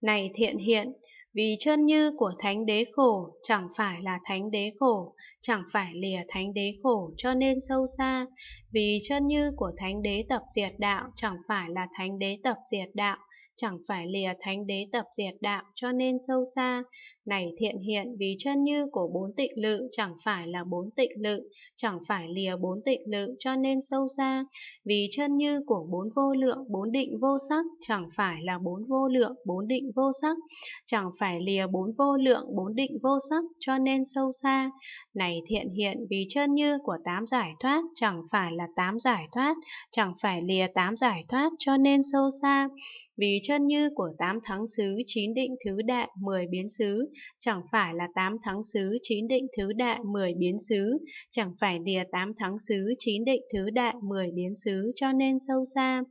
này thiện hiện vì chân như của thánh đế khổ chẳng phải là thánh đế khổ, chẳng phải lìa thánh đế khổ cho nên sâu xa. Vì chân như của thánh đế tập diệt đạo chẳng phải là thánh đế tập diệt đạo, chẳng phải lìa thánh đế tập diệt đạo cho nên sâu xa. Này thiện hiện vì chân như của bốn tịnh lự chẳng phải là bốn tịnh lự, chẳng phải lìa bốn tịnh lự cho nên sâu xa. Vì chân như của bốn vô lượng, bốn định vô sắc chẳng phải là bốn vô lượng, bốn định vô sắc, chẳng phải phải lìa bốn vô lượng bốn định vô sắc cho nên sâu xa. Này thiện hiện vì chân như của tám giải thoát chẳng phải là tám giải thoát, chẳng phải lìa tám giải thoát cho nên sâu xa. Vì chân như của tám thắng xứ chín định thứ đại mười biến xứ chẳng phải là tám thắng xứ chín định thứ đại mười biến xứ chẳng phải lìa tám thắng xứ chín định thứ đại mười biến xứ cho nên sâu xa.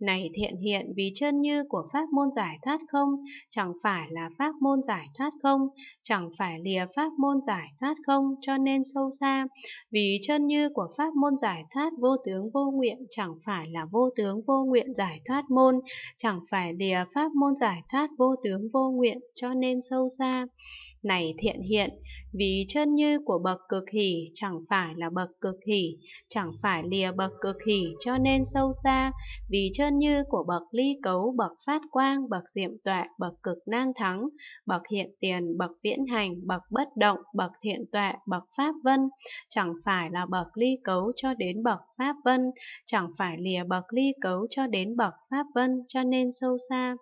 Này thiện hiện vì chân như của pháp môn giải thoát không chẳng phải là pháp pháp môn giải thoát không, chẳng phải lìa pháp môn giải thoát không cho nên sâu xa, vì chân như của pháp môn giải thoát vô tướng vô nguyện chẳng phải là vô tướng vô nguyện giải thoát môn, chẳng phải lìa pháp môn giải thoát vô tướng vô nguyện cho nên sâu xa. Này thiện hiện, vì chân như của bậc cực hỷ chẳng phải là bậc cực hỷ, chẳng phải lìa bậc cực hỷ cho nên sâu xa, vì chân như của bậc ly cấu, bậc phát quang, bậc diệm tuệ, bậc cực nan thắng, bậc hiện tiền, bậc viễn hành, bậc bất động, bậc thiện tuệ, bậc pháp vân, chẳng phải là bậc ly cấu cho đến bậc pháp vân, chẳng phải lìa bậc ly cấu cho đến bậc pháp vân, cho nên sâu xa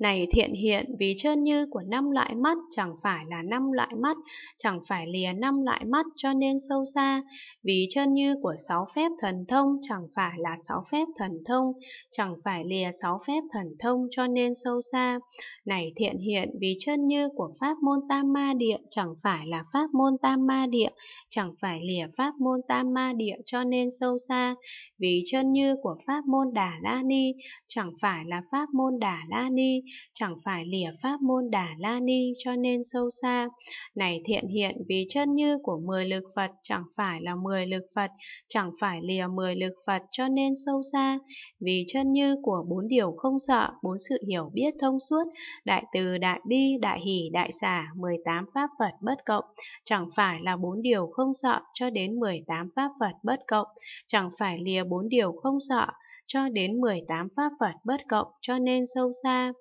này thiện hiện vì chân như của năm loại mắt chẳng phải là năm loại mắt, chẳng phải lìa năm loại mắt cho nên sâu xa. Vì chân như của sáu phép thần thông chẳng phải là sáu phép thần thông, chẳng phải lìa sáu phép thần thông cho nên sâu xa. Này thiện hiện vì chân như của pháp môn tam ma địa chẳng phải là pháp môn tam ma địa, chẳng phải lìa pháp môn tam ma địa cho nên sâu xa. Vì chân như của pháp môn đà la ni chẳng phải là pháp môn đà la ni, chẳng phải lìa pháp môn đà la ni cho nên sâu xa. Này thiện hiện vì chân như của mười lực Phật chẳng phải là mười lực Phật, chẳng phải lìa mười lực Phật cho nên sâu xa. Vì chân như của bốn điều không sợ, bốn sự hiểu biết thông suốt, đại từ, đại bi, đại hỷ, đại xả, mười tám pháp Phật bất cộng, chẳng phải là bốn điều không sợ cho đến mười tám pháp Phật bất cộng, chẳng phải lìa bốn điều không sợ cho đến mười tám pháp Phật bất cộng cho nên sâu xa.